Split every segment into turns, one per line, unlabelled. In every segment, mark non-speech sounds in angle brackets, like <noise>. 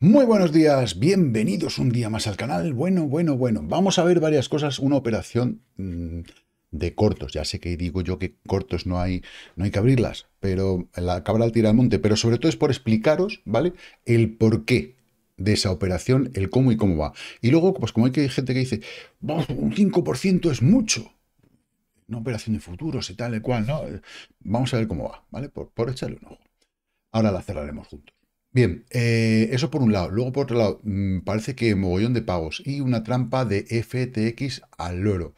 Muy buenos días, bienvenidos un día más al canal. Bueno, bueno, bueno, vamos a ver varias cosas. Una operación mm, de cortos, ya sé que digo yo que cortos no hay, no hay que abrirlas, pero la cabra al tira al monte, pero sobre todo es por explicaros, ¿vale? El porqué de esa operación, el cómo y cómo va. Y luego, pues como hay, gente que dice, vamos, un 5% es mucho. Una operación de futuros y tal y cual, ¿no? Vamos a ver cómo va, ¿vale? Por, por echarle un ojo. Ahora la cerraremos juntos. Bien, eh, eso por un lado. Luego, por otro lado, mm, parece que mogollón de pagos y una trampa de FTX al loro.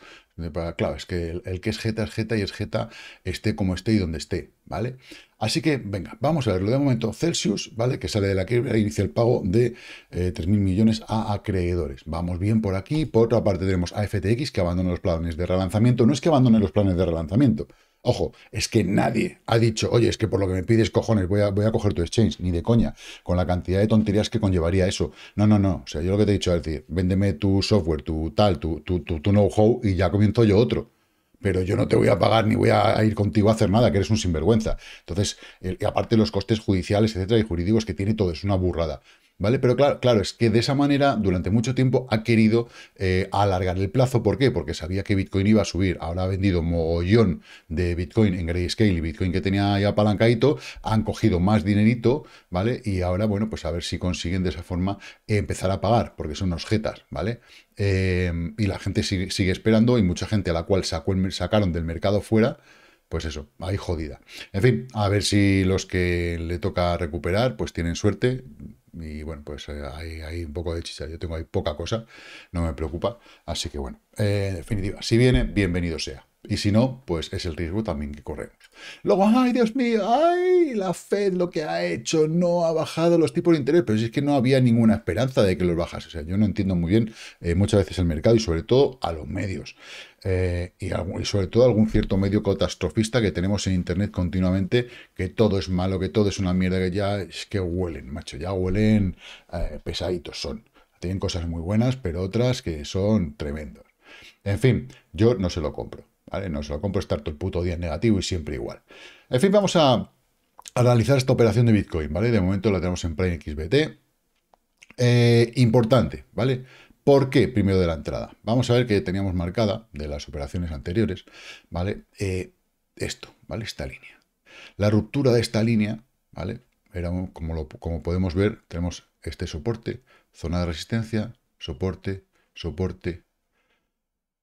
Claro, es que el, que es Jeta es Jeta y es Jeta esté como esté y donde esté, ¿vale? Así que, venga, vamos a verlo. De momento, Celsius, ¿vale? Que sale de la quiebra e inicia el pago de 3.000 eh, millones a acreedores. Vamos bien por aquí. Por otra parte, tenemos a FTX, que abandona los planes de relanzamiento. No es que abandone los planes de relanzamiento, Ojo, es que nadie ha dicho, oye, es que por lo que me pides cojones voy a, voy a coger tu exchange, ni de coña, con la cantidad de tonterías que conllevaría eso. No, no, no. O sea, yo lo que te he dicho es decir, véndeme tu software, tu tal, tu, tu, tu, know-how y ya comienzo yo otro pero yo no te voy a pagar ni voy a ir contigo a hacer nada, que eres un sinvergüenza. Entonces, aparte los costes judiciales, etcétera, y jurídicos que tiene todo, es una burrada. ¿Vale? Pero claro, claro, es que de esa manera durante mucho tiempo ha querido eh, alargar el plazo. ¿Por qué? Porque sabía que Bitcoin iba a subir. Ahora ha vendido mogollón de Bitcoin en Grayscale y Bitcoin que tenía ya apalancadito. Han cogido más dinerito, ¿vale? Y ahora, bueno, pues a ver si consiguen de esa forma empezar a pagar, porque son unos ¿vale? Eh, y la gente sigue, sigue, esperando y mucha gente a la cual sacó sacaron del mercado fuera pues eso, ahí jodida. En fin, a ver si los que le toca recuperar, pues tienen suerte y bueno, pues eh, hay, hay, un poco de chicha, yo tengo ahí poca cosa, no me preocupa, así que bueno, eh, en definitiva, si viene, bienvenido sea. Y si no, pues es el riesgo también que corremos. Luego, ay, Dios mío, ay, la Fed lo que ha hecho, no ha bajado los tipos de interés, pero si es que no había ninguna esperanza de que los bajase. O sea, yo no entiendo muy bien eh, muchas veces el mercado y sobre todo a los medios. Eh, y, sobre todo algún cierto medio catastrofista que tenemos en internet continuamente, que todo es malo, que todo es una mierda, que ya es que huelen, macho, ya huelen eh, pesaditos son. Tienen cosas muy buenas, pero otras que son tremendas. En fin, yo no se lo compro. ¿vale? No se lo compro, estar todo el puto día negativo y siempre igual. En fin, vamos a, realizar esta operación de Bitcoin, ¿vale? De momento la tenemos en Prime XBT. Eh, importante, ¿vale? ¿Por qué? Primero de la entrada. Vamos a ver que teníamos marcada de las operaciones anteriores, ¿vale? Eh, esto, ¿vale? Esta línea. La ruptura de esta línea, ¿vale? Era como, como podemos ver, tenemos este soporte, zona de resistencia, soporte, soporte,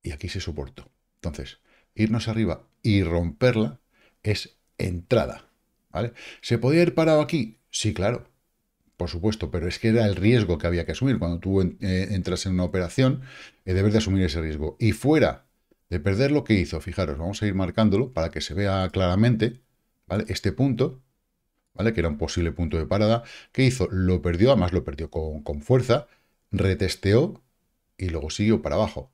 y aquí se soportó. Entonces, irnos arriba y romperla es entrada. ¿vale? ¿Se podía ir parado aquí? Sí, claro, por supuesto, pero es que era el riesgo que había que asumir. Cuando tú eh, entras en una operación, eh, debes de asumir ese riesgo. Y fuera de perder lo que hizo, fijaros, vamos a ir marcándolo para que se vea claramente ¿vale? este punto, ¿vale? que era un posible punto de parada, que hizo, lo perdió, además lo perdió con fuerza, retesteó y luego siguió para abajo.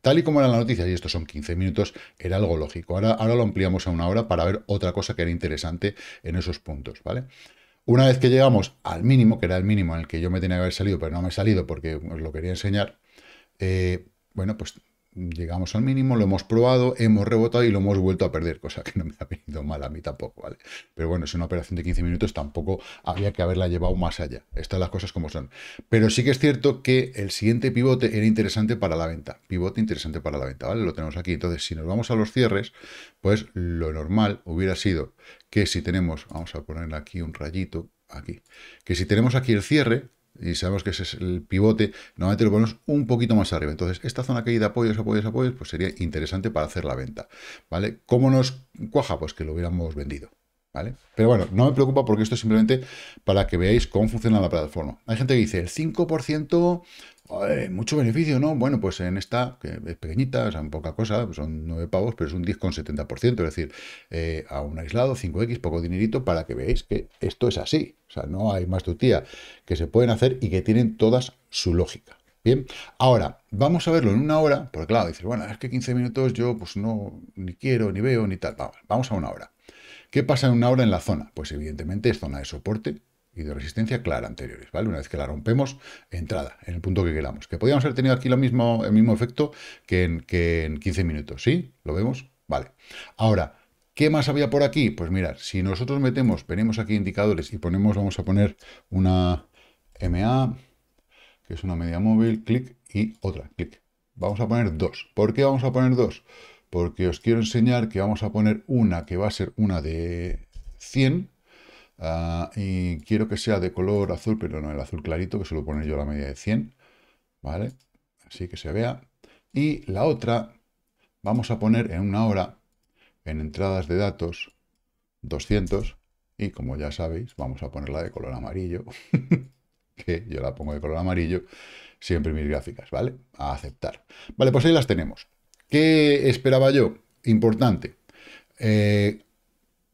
Tal y como era la noticia, y estos son 15 minutos, era algo lógico. Ahora, ahora lo ampliamos a una hora para ver otra cosa que era interesante en esos puntos, ¿vale? Una vez que llegamos al mínimo, que era el mínimo en el que yo me tenía que haber salido, pero no me he salido porque os lo quería enseñar, eh, bueno, pues llegamos al mínimo, lo hemos probado, hemos rebotado y lo hemos vuelto a perder, cosa que no me ha venido mal a mí tampoco, ¿vale? Pero bueno, es una operación de 15 minutos, tampoco había que haberla llevado más allá. Están las cosas como son. Pero sí que es cierto que el siguiente pivote era interesante para la venta. Pivote interesante para la venta, ¿vale? Lo tenemos aquí. Entonces, si nos vamos a los cierres, pues lo normal hubiera sido que si tenemos, vamos a poner aquí un rayito, aquí, que si tenemos aquí el cierre, y sabemos que ese es el pivote, normalmente lo ponemos un poquito más arriba. Entonces, esta zona que hay de apoyos, apoyos, apoyos, pues sería interesante para hacer la venta. ¿Vale? ¿Cómo nos cuaja? Pues que lo hubiéramos vendido. Pero bueno, no me preocupa porque esto es simplemente para que veáis cómo funciona la plataforma. Hay gente que dice, el 5%, mucho beneficio, ¿no? Bueno, pues en esta, que es pequeñita, o sea, poca cosa, pues son 9 pavos, pero es un 10,70%, es decir, eh, a un aislado, 5X, poco dinerito, para que veáis que esto es así. O sea, no hay más tutía que se pueden hacer y que tienen todas su lógica. Bien, ahora vamos a verlo en una hora, porque claro, dices, bueno, es que 15 minutos yo pues no, ni quiero, ni veo, ni tal. vamos a una hora. ¿Qué pasa en una hora en la zona? Pues evidentemente es zona de soporte y de resistencia clara anteriores, ¿vale? Una vez que la rompemos, entrada, en el punto que queramos. Que podríamos haber tenido aquí lo mismo, el mismo efecto que en, que en 15 minutos, ¿sí? ¿Lo vemos? Vale. Ahora, ¿Qué más había por aquí? Pues mirad, si nosotros metemos, venimos aquí indicadores y ponemos, vamos a poner una MA, que es una media móvil, clic y otra, clic. Vamos a poner dos. ¿Por qué vamos a poner dos? porque os quiero enseñar que vamos a poner una que va a ser una de 100 ah, y quiero que sea de color azul, pero no el azul clarito, que suelo poner yo a la media de 100, ¿vale? Así que se vea. Y la otra vamos a poner en una hora en entradas de datos 200 y como ya sabéis vamos a ponerla de color amarillo <laughs> que yo la pongo de color amarillo siempre mis gráficas, ¿vale? A aceptar. Vale, pues ahí las tenemos. ¿Qué esperaba yo? Importante. Eh,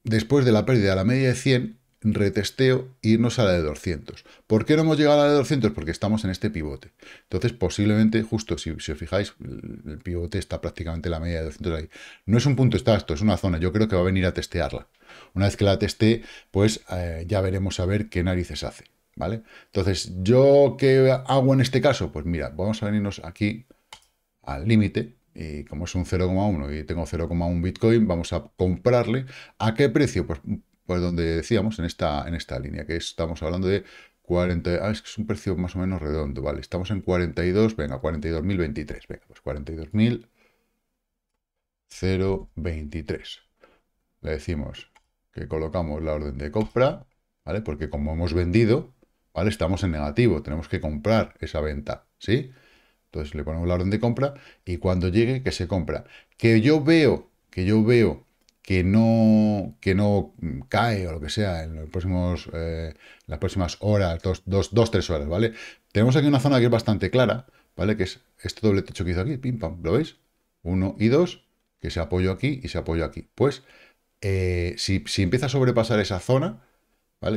después de la pérdida de la media de 100, retesteo irnos a la de 200. ¿Por qué no hemos llegado a la de 200? Porque estamos en este pivote. Entonces, posiblemente, justo si, os fijáis, el pivote está prácticamente la media de 200 ahí. No es un punto exacto, es una zona. Yo creo que va a venir a testearla. Una vez que la teste, pues eh, ya veremos a ver qué narices hace. ¿Vale? Entonces, ¿yo qué hago en este caso? Pues mira, vamos a venirnos aquí al límite y como es un 0,1 y tengo 0,1 Bitcoin, vamos a comprarle. ¿A qué precio? Pues, pues donde decíamos, en esta, en esta línea, que estamos hablando de 40, ah, es que es un precio más o menos redondo, vale, estamos en 42, venga, 42.023, venga, pues 42.023. Le decimos que colocamos la orden de compra, ¿vale? Porque como hemos vendido, ¿vale? Estamos en negativo, tenemos que comprar esa venta, ¿sí? sí entonces le ponemos la orden de compra y cuando llegue, que se compra. Que yo veo, que yo veo que no, que no cae o lo que sea en los próximos, eh, las próximas horas, dos, tres horas, ¿vale? Tenemos aquí una zona que es bastante clara, ¿vale? Que es este doble techo que hizo aquí, pim pam, ¿lo veis? Uno y dos, que se apoyó aquí y se apoyó aquí. Pues eh, si, si empieza a sobrepasar esa zona,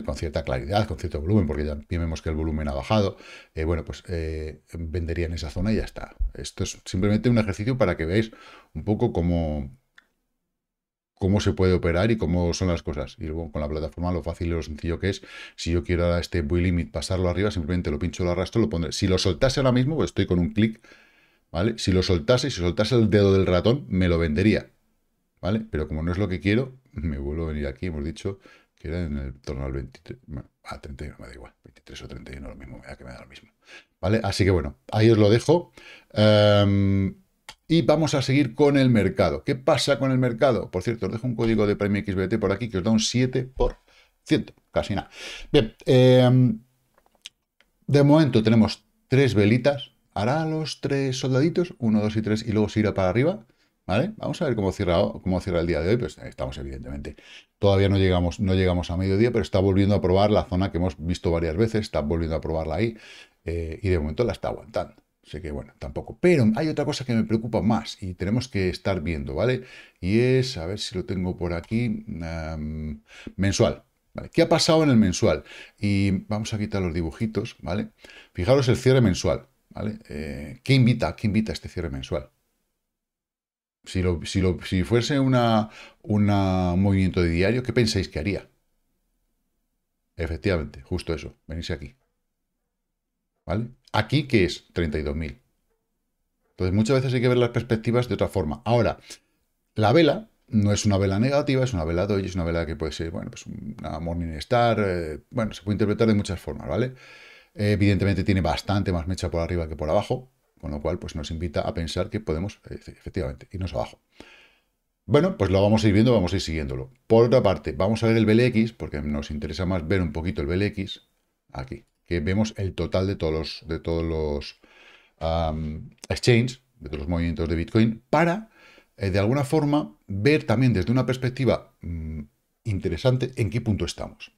con cierta claridad, con cierto volumen, porque ya vemos que el volumen ha bajado. Eh, bueno, pues eh, vendería en esa zona y ya está. Esto es simplemente un ejercicio para que veáis un poco cómo, cómo se puede operar y cómo son las cosas. Y luego con la plataforma lo fácil y lo sencillo que es, si yo quiero ahora este buy limit pasarlo arriba, simplemente lo pincho, lo arrastro, lo pondré. Si lo soltase ahora mismo, pues estoy con un clic, ¿vale? Si lo soltase, si soltase el dedo del ratón, me lo vendería, ¿vale? Pero como no es lo que quiero, me vuelvo a venir aquí, hemos dicho, en el torno al 23, bueno, 31, me da igual, 23 o 31, lo mismo, me que me da lo mismo. ¿Vale? Así que bueno, ahí os lo dejo. Em, y vamos a seguir con el mercado. ¿Qué pasa con el mercado? Por cierto, os dejo un código de Prime XBT por aquí que os da un 7%, casi nada. Bien, em, de momento tenemos tres velitas. Hará los tres soldaditos, uno 2 y 3, y luego se irá para arriba. ¿Vale? Vamos a ver cómo cierra, cómo el día de hoy, pues estamos evidentemente, todavía no llegamos, no llegamos a mediodía, pero está volviendo a probar la zona que hemos visto varias veces, está volviendo a probarla ahí, eh, y de momento la está aguantando. Así que bueno, tampoco. Pero hay otra cosa que me preocupa más y tenemos que estar viendo, ¿vale? Y es, a ver si lo tengo por aquí, mensual. ¿Qué ha pasado en el mensual? Y vamos a quitar los dibujitos, ¿vale? Fijaros el cierre mensual, ¿vale? Eh, ¿Qué invita? ¿Qué invita este cierre mensual? Si, lo, si, fuese una, un movimiento de diario, ¿qué pensáis que haría? Efectivamente, justo eso. Venís aquí. ¿Vale? Aquí, que es? 32.000. Entonces, muchas veces hay que ver las perspectivas de otra forma. Ahora, la vela no es una vela negativa, es una vela doy, es una vela que puede ser, bueno, pues una morning star, eh, bueno, se puede interpretar de muchas formas, ¿vale? Eh, evidentemente tiene bastante más mecha por arriba que por abajo, con lo cual, pues nos invita a pensar que podemos, eh, efectivamente, irnos abajo. Bueno, pues lo vamos a ir viendo, vamos a ir siguiéndolo. Por otra parte, vamos a ver el BLX, porque nos interesa más ver un poquito el BLX aquí, que vemos el total de todos los, de todos los exchanges, de todos los movimientos de Bitcoin, para, eh, de alguna forma, ver también desde una perspectiva mm, interesante en qué punto estamos.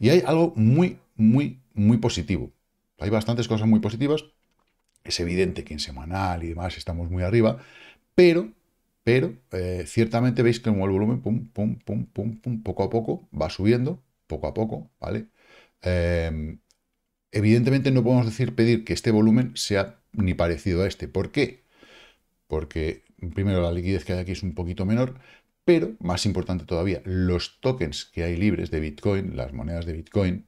Y hay algo muy, muy, muy positivo. Hay bastantes cosas muy positivas, es evidente que en semanal y demás estamos muy arriba, pero, pero eh, ciertamente veis que el volumen, pum, pum, pum, pum, poco a poco va subiendo, poco a poco, ¿vale? Em, evidentemente no podemos decir pedir que este volumen sea ni parecido a este. ¿Por qué? Porque primero la liquidez que hay aquí es un poquito menor, pero más importante todavía, los tokens que hay libres de Bitcoin, las monedas de Bitcoin,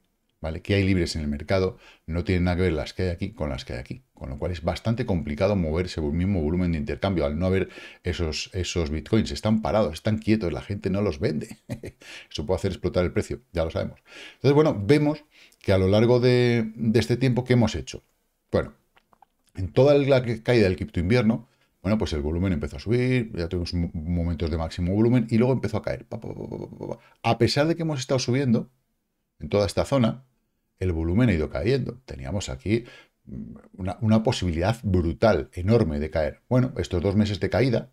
que hay libres en el mercado, no tienen nada que ver las que hay aquí con las que hay aquí. Con lo cual es bastante complicado moverse por el mismo volumen de intercambio al no haber esos, esos bitcoins. Están parados, están quietos, la gente no los vende. <laughs> Eso puede hacer explotar el precio, ya lo sabemos. Entonces, bueno, vemos que a lo largo de, de este tiempo, ¿qué hemos hecho? Bueno, en toda la caída del cripto invierno, bueno, pues el volumen empezó a subir, ya tuvimos momentos de máximo volumen y luego empezó a caer. A pesar de que hemos estado subiendo en toda esta zona, el volumen ha ido cayendo. Teníamos aquí mm, una, posibilidad brutal, enorme de caer. Bueno, estos dos meses de caída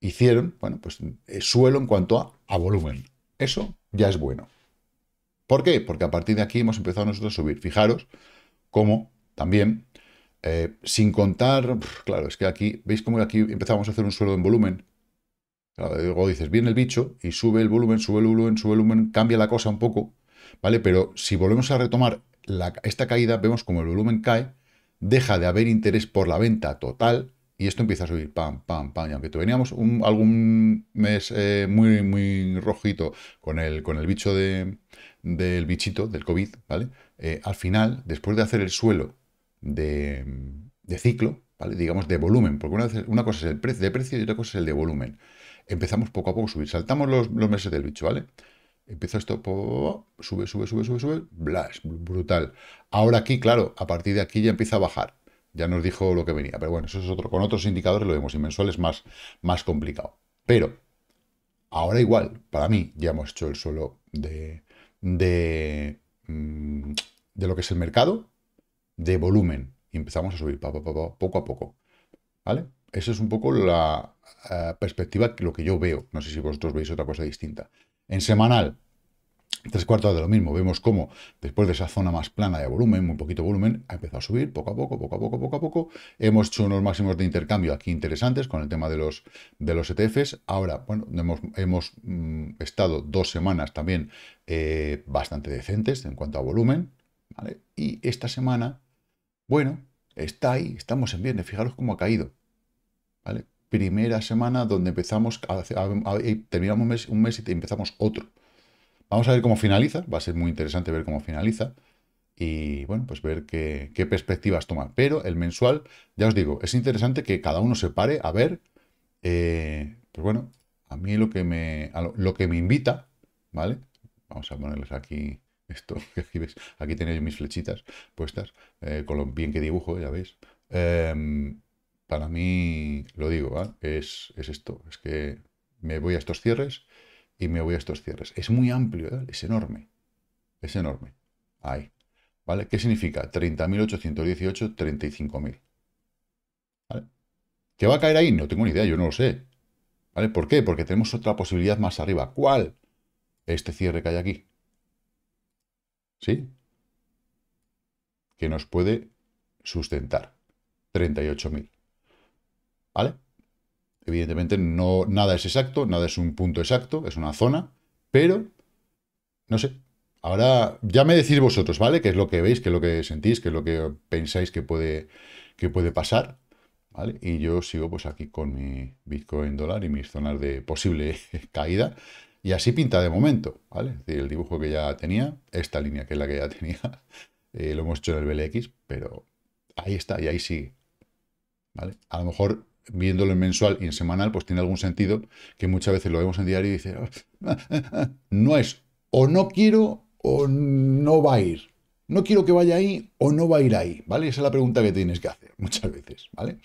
hicieron, bueno, pues eh, suelo en cuanto a, volumen. Eso ya es bueno. ¿Por qué? Porque a partir de aquí hemos empezado nosotros a subir. Fijaros cómo también, eh, sin contar, claro, es que aquí, ¿veis cómo aquí empezamos a hacer un suelo en volumen? Claro, luego dices, viene el bicho y sube el volumen, sube el volumen, sube el volumen, cambia la cosa un poco. ¿vale? Pero si volvemos a retomar esta caída, vemos como el volumen cae, deja de haber interés por la venta total y esto empieza a subir, pam, pam, pam. Y aunque teníamos un, algún mes eh, muy, muy rojito con el, con el bicho del bichito, del COVID, ¿vale? Eh, al final, después de hacer el suelo de, ciclo, ¿vale? Digamos de volumen, porque una, una cosa es el precio de precio y otra cosa es el de volumen. Empezamos poco a poco a subir, saltamos los, los meses del bicho, ¿vale? Empieza esto, sube, sube, sube, sube, sube, es brutal. Ahora aquí, claro, a partir de aquí ya empieza a bajar. Ya nos dijo lo que venía, pero bueno, eso es otro. Con otros indicadores lo vemos y mensual es más, más complicado. Pero ahora igual, para mí, ya hemos hecho el suelo de, de, mm, lo que es el mercado, de volumen, y empezamos a subir poco a poco. ¿Vale? Esa es un poco la eh, perspectiva, lo que yo veo. No sé si vosotros veis otra cosa distinta. En semanal, tres cuartos de lo mismo. Vemos cómo después de esa zona más plana de volumen, muy poquito volumen, ha empezado a subir poco a poco, poco a poco, poco a poco. Hemos hecho unos máximos de intercambio aquí interesantes con el tema de los, de los ETFs. Ahora, bueno, hemos, hemos mm, estado dos semanas también eh, bastante decentes en cuanto a volumen. ¿vale? Y esta semana, bueno, está ahí, estamos en viernes. Fijaros cómo ha caído. ¿Vale? primera semana donde empezamos, a, terminamos un mes, y empezamos otro. Vamos a ver cómo finaliza, va a ser muy interesante ver cómo finaliza y bueno, pues ver qué, perspectivas toma. Pero el mensual, ya os digo, es interesante que cada uno se pare a ver, eh, pues bueno, a mí lo que me, lo, que me invita, ¿vale? Vamos a ponerles aquí esto, <laughs> que aquí aquí tenéis mis flechitas puestas, eh, con lo bien que dibujo, ya veis. Em, para mí, lo digo, es, esto, es que me voy a estos cierres y me voy a estos cierres. Es muy amplio, ¿eh? es enorme, es enorme. Ahí, ¿vale? ¿Qué significa? 30.818, 35.000. ¿Qué va a caer ahí? No tengo ni idea, yo no lo sé. ¿Vale? ¿Por qué? Porque tenemos otra posibilidad más arriba. ¿Cuál? Este cierre que hay aquí. ¿Sí? Que nos puede sustentar. 38.000. ¿vale? Evidentemente no, nada es exacto, nada es un punto exacto, es una zona, pero, no sé, ahora ya me decís vosotros, ¿vale? ¿Qué es lo que veis, qué es lo que sentís, qué es lo que pensáis que puede, puede pasar? ¿Vale? Y yo sigo pues aquí con mi Bitcoin dólar y mis zonas de posible <laughs> caída. Y así pinta de momento, ¿vale? Es decir, el dibujo que ya tenía, esta línea que es la que ya tenía, <laughs> eh, lo hemos hecho en el BLX, pero ahí está y ahí sigue. ¿Vale? A lo mejor viéndolo en mensual y en semanal, pues tiene algún sentido que muchas veces lo vemos en diario y dice, ah, ah, ah, no es o no quiero o no va a ir. No quiero que vaya ahí o no va a ir ahí, ¿vale? Esa es la pregunta que tienes que hacer muchas veces, ¿vale?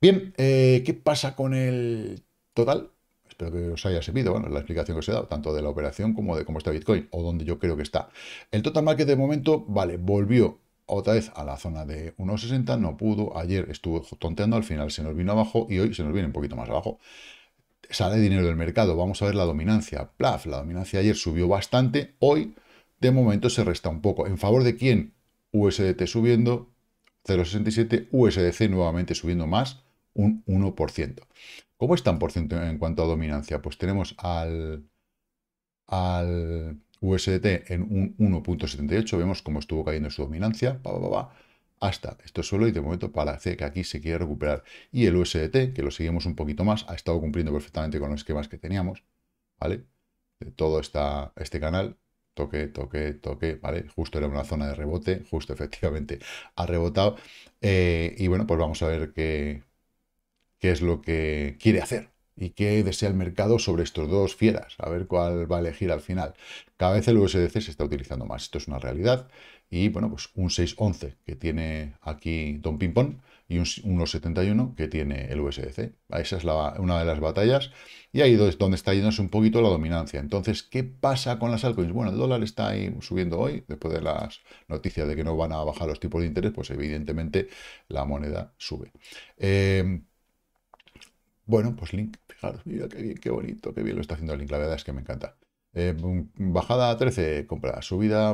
Bien, eh, ¿qué pasa con el total? Espero que os haya servido, bueno, la explicación que os he dado, tanto de la operación como de cómo está Bitcoin o donde yo creo que está. El total market de momento, vale, volvió otra vez a la zona de 1.60, no pudo, ayer estuvo tonteando, al final se nos vino abajo y hoy se nos viene un poquito más abajo. Sale dinero del mercado, vamos a ver la dominancia. Plaf, la dominancia ayer subió bastante, hoy de momento se resta un poco. ¿En favor de quién? USDT subiendo 0.67, USDC nuevamente subiendo más, un 1%. ¿Cómo están por ciento en cuanto a dominancia? Pues tenemos al, al USDT en un 1.78, vemos cómo estuvo cayendo su dominancia, pa, hasta esto solo y de momento parece que aquí se quiere recuperar. Y el USDT, que lo seguimos un poquito más, ha estado cumpliendo perfectamente con los esquemas que teníamos, ¿vale? De todo está este canal, toque, toque, toque, ¿vale? Justo era una zona de rebote, justo efectivamente ha rebotado. Eh, y bueno, pues vamos a ver qué es lo que quiere hacer y qué desea el mercado sobre estos dos fieras, a ver cuál va a elegir al final. Cada vez el USDC se está utilizando más, esto es una realidad. Y bueno, pues un 6.11 que tiene aquí Don Pimpón y un 1.71 que tiene el USDC. Esa es la, una de las batallas y ahí es donde está yéndose un poquito la dominancia. Entonces, ¿qué pasa con las altcoins? Bueno, el dólar está subiendo hoy, después de las noticias de que no van a bajar los tipos de interés, pues evidentemente la moneda sube. Eh, bueno, pues Link, fijaros, mira qué bien, qué bonito, qué bien lo está haciendo Link, la verdad es que me encanta. Eh, bajada a 13, compra, subida,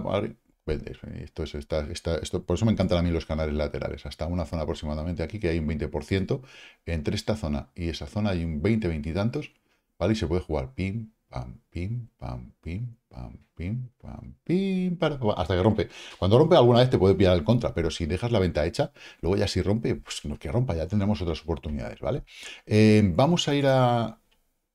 vende, eh, Esto es, está, está, esto, por eso me encantan a mí los canales laterales, hasta una zona aproximadamente aquí, que hay un 20%, entre esta zona y esa zona hay un 20, 20 y tantos, ¿vale? Y se puede jugar pim, pam, pim, pam, pim, pam, pim, pam, pim, hasta que rompe. Cuando rompe alguna vez te puede pillar el contra, pero si dejas la venta hecha, luego ya si rompe, pues que rompa, ya tendremos otras oportunidades, ¿vale? Eh, vamos a ir a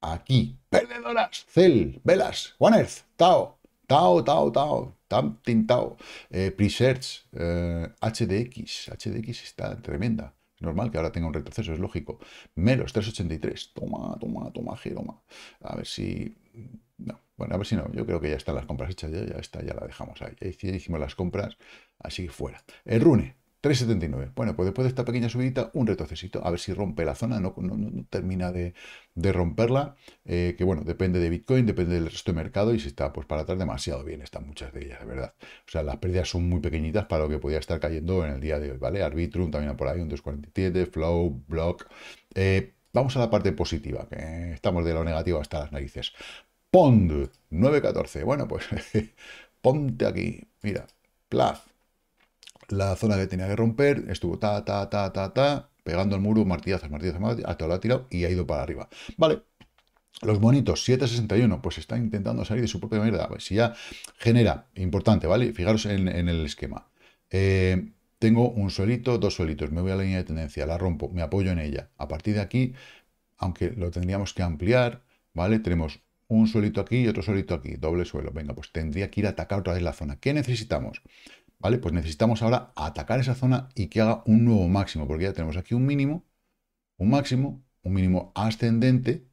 aquí. Perdedoras, cel Velas, One Earth, Tao, Tao, Tao, Tao, Tam, Tintao, eh, Presearch, HDX, eh, HDX está tremenda. Normal que ahora tenga un retroceso, es lógico. Melos 383. Toma, toma, toma, Jeroma. A ver si no, bueno, a ver si no. Yo creo que ya están las compras hechas, ya, está, ya la dejamos ahí. Hicimos las compras, así fuera. El eh, rune, 3,79. Bueno, pues después de esta pequeña subida un retrocesito, a ver si rompe la zona, no, termina de, romperla, eh, que bueno, depende de Bitcoin, depende del resto de mercado y si está pues para atrás demasiado bien, están muchas de ellas, de verdad. O sea, las pérdidas son muy pequeñitas para lo que podía estar cayendo en el día de hoy, ¿vale? Arbitrum también por ahí, un 2,47, Flow, Block. Eh, vamos a la parte positiva, que estamos de lo negativo hasta las narices. Pond, 914. Bueno, pues <laughs> ponte aquí. Mira, plaz. La zona que tenía que romper, estuvo ta, ta, ta, ta, ta, pegando el muro, martillazos, martillazos, martillazos, hasta lo ha tirado y ha ido para arriba. Vale, los bonitos, 761, pues está intentando salir de su propia mierda. si ya genera, importante, ¿vale? Fijaros en, el esquema. Eh, tengo un suelito, dos suelitos, me voy a la línea de tendencia, la rompo, me apoyo en ella. A partir de aquí, aunque lo tendríamos que ampliar, ¿vale? Tenemos un suelito aquí y otro suelito aquí, doble suelo. Venga, pues tendría que ir a atacar otra vez la zona. ¿Qué necesitamos? ¿Vale? Pues necesitamos ahora atacar esa zona y que haga un nuevo máximo, porque ya tenemos aquí un mínimo, un máximo, un mínimo ascendente,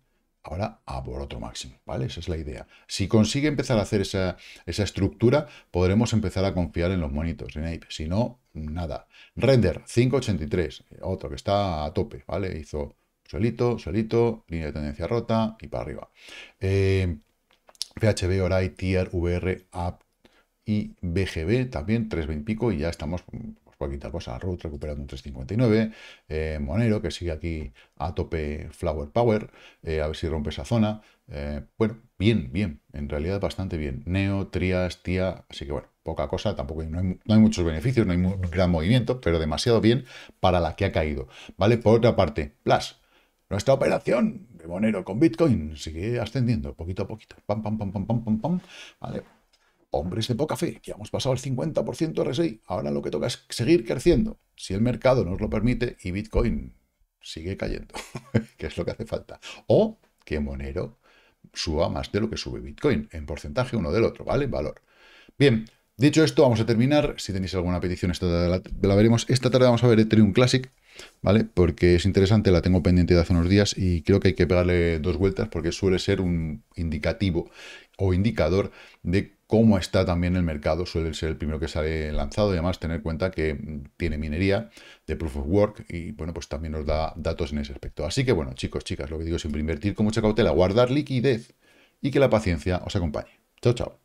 ahora a por otro máximo, ¿vale? Esa es la idea. Si consigue empezar a hacer esa, estructura, podremos empezar a confiar en los monitos, en Ape. Si no, nada. Render, 5.83, otro que está a tope, ¿vale? Hizo Solito, solito, línea de tendencia rota y para arriba. PHB, eh, Orai, Tier, VR, App y BGB también, 3.20 pico, y ya estamos mm, pues, poquita cosa. Pues, Root recuperando un 3.59, eh, Monero que sigue aquí a tope Flower Power, eh, a ver si rompe esa zona. bueno, bien, bien, en realidad bastante bien. Neo, Trias, TIA, así que bueno, poca cosa, tampoco hay, no, hay, muchos beneficios, no hay un gran movimiento, pero demasiado bien para la que ha caído. ¿Vale? Por otra parte, Plus nuestra operación de Monero con Bitcoin sigue ascendiendo poquito a poquito. Pam, pam, pam, pam, pam, pam, pam. Vale. Hombres de poca fe, ya hemos pasado el 50% RSI. Ahora lo que toca es seguir creciendo. Si el mercado nos lo permite y Bitcoin sigue cayendo, <laughs> que es lo que hace falta. O que Monero suba más de lo que sube Bitcoin, en porcentaje uno del otro, ¿vale? valor. Bien, dicho esto, vamos a terminar. Si tenéis alguna petición, esta tarde la, veremos. Esta tarde vamos a ver Ethereum Classic, ¿vale? Porque es interesante, la tengo pendiente de hace unos días y creo que hay que pegarle dos vueltas porque suele ser un indicativo o indicador de cómo está también el mercado, suele ser el primero que sale lanzado y además tener en cuenta que tiene minería de proof of work y bueno, pues también nos da datos en ese aspecto. Así que bueno, chicos, chicas, lo que digo sin siempre invertir con mucha cautela, guardar liquidez y que la paciencia os acompañe. Chao, chao.